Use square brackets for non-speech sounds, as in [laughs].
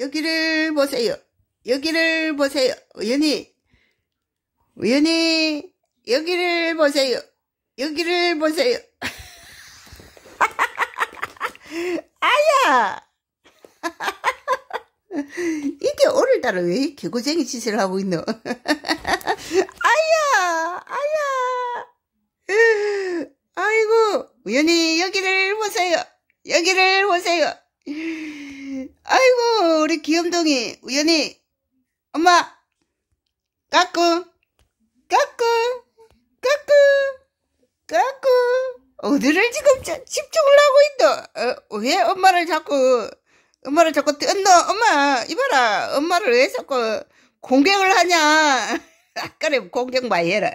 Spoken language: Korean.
여기를 보세요. 여기를 보세요. 우연히 우연히 여기를 보세요. 여기를 보세요. [laughs] 아야! [laughs] 이게 오늘따라 왜 개고쟁이 짓을 하고 있노? [laughs] 아야! 아야! 아이고, 우연히 여기를 보세요. 여기를 보세요. 귀염둥이 우연히 엄마 까꿍 까꿍 까꿍 까꿍 어디를 지금 집중을 하고 있노 어, 왜 엄마를 자꾸 엄마를 자꾸 뜯노 엄마 이봐라 엄마를 왜 자꾸 공격을 하냐 [laughs] 아까래 공격 많이 해라